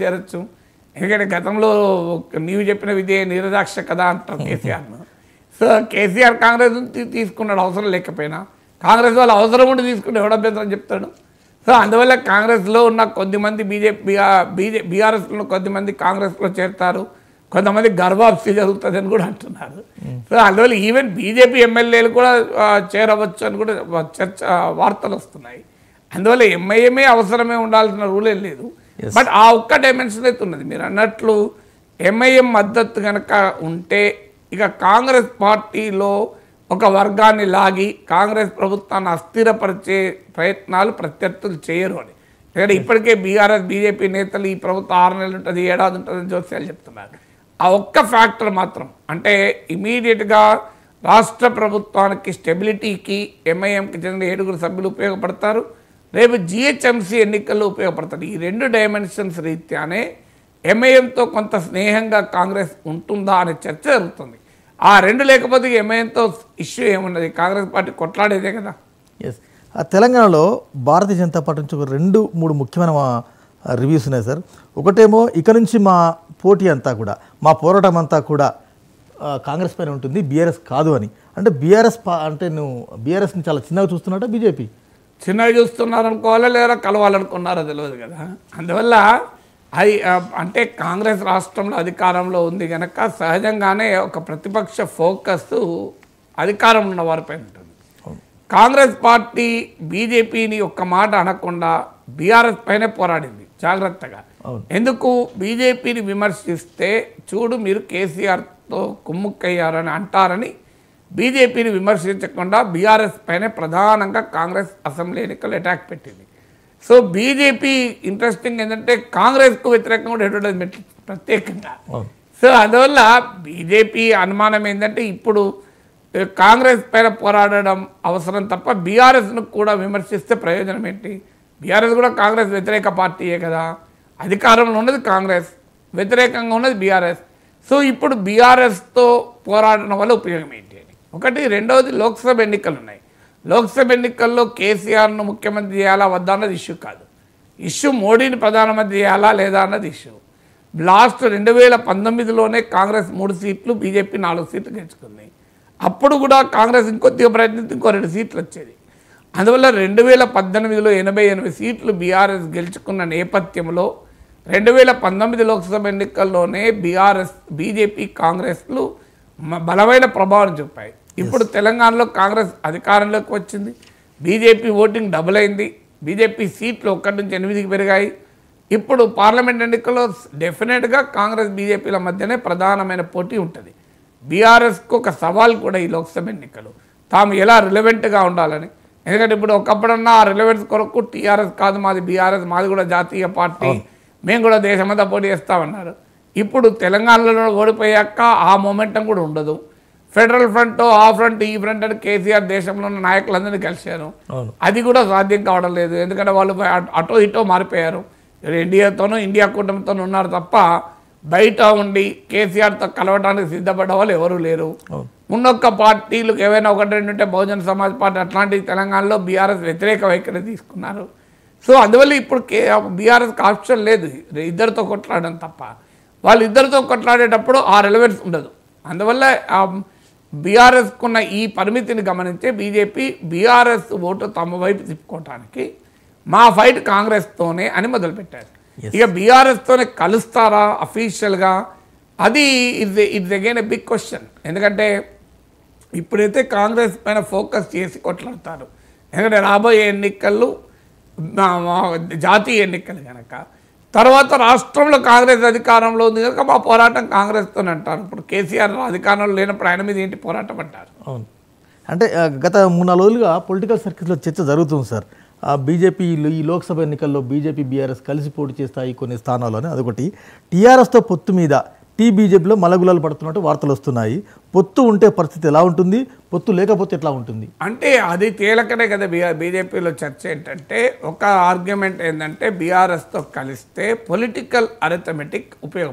చేరచ్చు ఎందుకంటే గతంలో నీవు చెప్పిన విద్య నిరదాక్ష కదా అంటారు కేసీఆర్ సో కేసీఆర్ కాంగ్రెస్ తీసుకున్నాడు అవసరం లేకపోయినా కాంగ్రెస్ వాళ్ళు అవసరం ఉండి తీసుకుంటే ఎవడభ్యంతరం చెప్తాడు సో అందువల్ల కాంగ్రెస్లో ఉన్న కొద్దిమంది బీజేపీ బీజే బీఆర్ఎస్లో కొద్దిమంది కాంగ్రెస్లో చేరుతారు కొంతమంది గర్భాప్సి జరుగుతుంది అని కూడా అంటున్నారు సో అందువల్ల ఈవెన్ బీజేపీ ఎమ్మెల్యేలు కూడా చేరవచ్చు అని కూడా చర్చ వార్తలు వస్తున్నాయి అందువల్ల ఎంఐఎంఏ అవసరమే ఉండాల్సిన రూలే లేదు బట్ ఆ ఒక్క డైమెన్షన్ అయితే ఉన్నది మీరు అన్నట్లు ఎంఐఎం మద్దతు కనుక ఉంటే ఇక కాంగ్రెస్ పార్టీలో ఒక వర్గాన్ని లాగి కాంగ్రెస్ ప్రభుత్వాన్ని అస్థిరపరిచే ప్రయత్నాలు ప్రత్యర్థులు చేయరు అని ఎందుకంటే ఇప్పటికే బీఆర్ఎస్ బీజేపీ నేతలు ఈ ప్రభుత్వం ఆరు నెలలు ఉంటుంది ఏడాది ఉంటుందని జోస్యాలు చెప్తున్నారు ఆ ఒక్క ఫ్యాక్టర్ మాత్రం అంటే ఇమీడియట్గా రాష్ట్ర ప్రభుత్వానికి స్టెబిలిటీకి ఎంఐఎంకి చెందిన ఏడుగురు సభ్యులు ఉపయోగపడతారు రేపు జిహెచ్ఎంసీ ఎన్నికల్లో ఉపయోగపడతాడు ఈ రెండు డైమెన్షన్స్ రీత్యానే ఎంఐఎంతో కొంత స్నేహంగా కాంగ్రెస్ ఉంటుందా అనే చర్చ జరుగుతుంది ఆ రెండు లేకపోతే ఎంఐఎంతో ఇష్యూ ఏమున్నది కాంగ్రెస్ పార్టీ కొట్లాడేదే కదా ఎస్ ఆ తెలంగాణలో భారతీయ జనతా పార్టీ నుంచి ఒక రెండు మూడు ముఖ్యమైన రివ్యూస్ ఉన్నాయి సార్ ఒకటేమో ఇక్కడ నుంచి మా పోటీ అంతా కూడా మా పోరాటం అంతా కూడా కాంగ్రెస్ పైన ఉంటుంది బీఆర్ఎస్ కాదు అని అంటే బీఆర్ఎస్ అంటే నువ్వు బీఆర్ఎస్ని చాలా చిన్నగా చూస్తున్నట్ట బీజేపీ చిన్నవి చూస్తున్నారనుకోవాలా లేదా కలవాలనుకున్నారో తెలియదు కదా అందువల్ల అది అంటే కాంగ్రెస్ రాష్ట్రంలో అధికారంలో ఉంది కనుక సహజంగానే ఒక ప్రతిపక్ష ఫోకస్ అధికారం ఉన్న వారిపై ఉంటుంది కాంగ్రెస్ పార్టీ బీజేపీని ఒక్క మాట అనకుండా బీఆర్ఎస్ పైనే పోరాడింది జాగ్రత్తగా ఎందుకు బీజేపీని విమర్శిస్తే చూడు మీరు కేసీఆర్తో కుమ్ముక్కయ్యారని అంటారని బీజేపీని విమర్శించకుండా బీఆర్ఎస్ పైనే ప్రధానంగా కాంగ్రెస్ అసెంబ్లీ ఎన్నికలు అటాక్ పెట్టింది సో బీజేపీ ఇంట్రెస్టింగ్ ఏంటంటే కాంగ్రెస్కు వ్యతిరేకంగా అడ్వర్టైజ్మెంట్ ప్రత్యేకంగా సో అందువల్ల బీజేపీ అనుమానం ఏంటంటే ఇప్పుడు కాంగ్రెస్ పైన పోరాడడం అవసరం తప్ప బీఆర్ఎస్ను కూడా విమర్శిస్తే ప్రయోజనం ఏంటి బీఆర్ఎస్ కూడా కాంగ్రెస్ వ్యతిరేక పార్టీయే కదా అధికారంలో ఉన్నది కాంగ్రెస్ వ్యతిరేకంగా ఉన్నది బీఆర్ఎస్ సో ఇప్పుడు బీఆర్ఎస్తో పోరాడడం వల్ల ఉపయోగం ఏంటి ఒకటి రెండవది లోక్సభ ఎన్నికలు ఉన్నాయి లోక్సభ ఎన్నికల్లో కేసీఆర్ను ముఖ్యమంత్రి చేయాలా వద్దా అన్నది ఇష్యూ కాదు ఇష్యూ మోడీని ప్రధానమంత్రి చేయాలా లేదా అన్నది ఇష్యూ లాస్ట్ రెండు వేల పంతొమ్మిదిలోనే కాంగ్రెస్ మూడు సీట్లు బీజేపీ నాలుగు సీట్లు గెలుచుకుంది అప్పుడు కూడా కాంగ్రెస్ ఇంకొద్దిగా ప్రయత్నిస్తే ఇంకో రెండు సీట్లు వచ్చేది అందువల్ల రెండు వేల పద్దెనిమిదిలో ఎనభై ఎనిమిది సీట్లు బీఆర్ఎస్ గెలుచుకున్న నేపథ్యంలో రెండు వేల పంతొమ్మిది లోక్సభ ఎన్నికల్లోనే బీఆర్ఎస్ బీజేపీ కాంగ్రెస్లు బలమైన ప్రభావం చూపాయి ఇప్పుడు తెలంగాణలో కాంగ్రెస్ అధికారంలోకి వచ్చింది బీజేపీ ఓటింగ్ డబుల్ అయింది బీజేపీ సీట్లు ఒక్కటి నుంచి ఎనిమిదికి పెరిగాయి ఇప్పుడు పార్లమెంట్ ఎన్నికల్లో డెఫినెట్గా కాంగ్రెస్ బీజేపీల మధ్యనే ప్రధానమైన పోటీ ఉంటుంది బీఆర్ఎస్కు ఒక సవాల్ కూడా ఈ లోక్సభ ఎన్నికలు తాము ఎలా రిలవెంట్గా ఉండాలని ఎందుకంటే ఇప్పుడు ఒకప్పుడన్నా ఆ రిలవెన్స్ కొరకు టీఆర్ఎస్ కాదు మాది బీఆర్ఎస్ మాది కూడా జాతీయ పార్టీ మేము కూడా దేశమంతా పోటీ చేస్తామన్నారు ఇప్పుడు తెలంగాణలో ఓడిపోయాక ఆ మూమెంటం కూడా ఉండదు ఫెడరల్ ఫ్రంట్ ఆ ఫ్రంట్ ఈ ఫ్రంట్ అని కేసీఆర్ దేశంలో ఉన్న నాయకులందరినీ కలిశాను అది కూడా సాధ్యం కావడం లేదు ఎందుకంటే వాళ్ళు అటో ఇటో మారిపోయారు ఇండియాతోనూ ఇండియా కూటమితో ఉన్నారు తప్ప బయట ఉండి కేసీఆర్తో కలవడానికి సిద్ధపడ్డ వాళ్ళు ఎవరూ లేరు ఉన్నొక్క పార్టీలకు ఏవైనా ఒకటి రెండు ఉంటే బహుజన సమాజ్ పార్టీ అట్లాంటివి తెలంగాణలో బీఆర్ఎస్ వ్యతిరేక వైఖరి తీసుకున్నారు సో అందువల్ల ఇప్పుడు కే బీఆర్ఎస్కి ఆప్షన్ లేదు ఇద్దరితో కొట్లాడడం తప్ప వాళ్ళు ఇద్దరితో కొట్లాడేటప్పుడు ఆ రెలవెన్స్ ఉండదు అందువల్ల బీఆర్ఎస్కున్న ఈ పరిమితిని గమనించే బీజేపీ బీఆర్ఎస్ ఓటు తమ వైపు తిప్పుకోవటానికి మా ఫైట్ కాంగ్రెస్తోనే అని మొదలుపెట్టారు ఇక బీఆర్ఎస్తోనే కలుస్తారా అఫీషియల్గా అది it it's again a big question ఎందుకంటే ఇప్పుడైతే కాంగ్రెస్ పైన ఫోకస్ చేసి కొట్లాడతారు ఎందుకంటే రాబోయే ఎన్నికలు జాతీయ ఎన్నికలు కనుక తర్వాత రాష్ట్రంలో కాంగ్రెస్ అధికారంలో ఉంది కనుక మా పోరాటం కాంగ్రెస్తో అంటారు ఇప్పుడు కేసీఆర్ అధికారంలో లేనప్పుడు ఆయన మీద ఏంటి పోరాటం అంటారు అవును అంటే గత మూడు నాలుగు రోజులుగా పొలిటికల్ సర్కిల్స్లో చర్చ జరుగుతుంది సార్ బీజేపీ ఈ లోక్సభ ఎన్నికల్లో బీజేపీ బీఆర్ఎస్ కలిసి పోటీ చేస్తాయి కొన్ని స్థానాల్లోనే అదొకటి టీఆర్ఎస్తో పొత్తు మీద టీ బీజేపీలో మలగులాలు పడుతున్నట్టు వార్తలు వస్తున్నాయి పొత్తు ఉంటే పరిస్థితి ఎలా ఉంటుంది పొత్తు లేకపోతే ఎట్లా ఉంటుంది అంటే అది తేలకనే కదా బీఆర్ బీజేపీలో చర్చ ఏంటంటే ఒక ఆర్గ్యుమెంట్ ఏంటంటే బీఆర్ఎస్తో కలిస్తే పొలిటికల్ అరిథమెటిక్ ఉపయోగం